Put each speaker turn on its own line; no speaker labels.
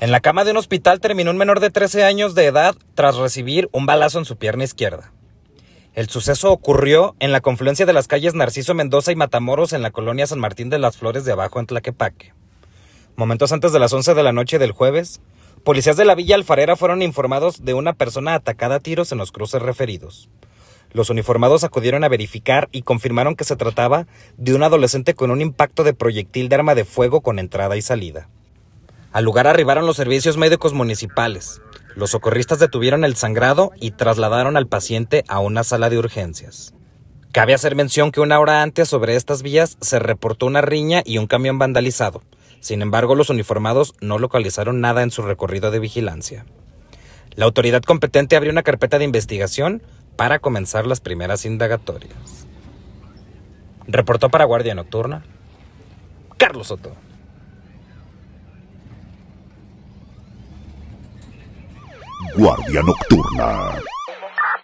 En la cama de un hospital terminó un menor de 13 años de edad tras recibir un balazo en su pierna izquierda. El suceso ocurrió en la confluencia de las calles Narciso Mendoza y Matamoros en la colonia San Martín de las Flores de Abajo en Tlaquepaque. Momentos antes de las 11 de la noche del jueves, policías de la Villa Alfarera fueron informados de una persona atacada a tiros en los cruces referidos. Los uniformados acudieron a verificar y confirmaron que se trataba de un adolescente con un impacto de proyectil de arma de fuego con entrada y salida. Al lugar arribaron los servicios médicos municipales. Los socorristas detuvieron el sangrado y trasladaron al paciente a una sala de urgencias. Cabe hacer mención que una hora antes sobre estas vías se reportó una riña y un camión vandalizado. Sin embargo, los uniformados no localizaron nada en su recorrido de vigilancia. La autoridad competente abrió una carpeta de investigación para comenzar las primeras indagatorias. Reportó para Guardia Nocturna Carlos Soto. Guardia Nocturna.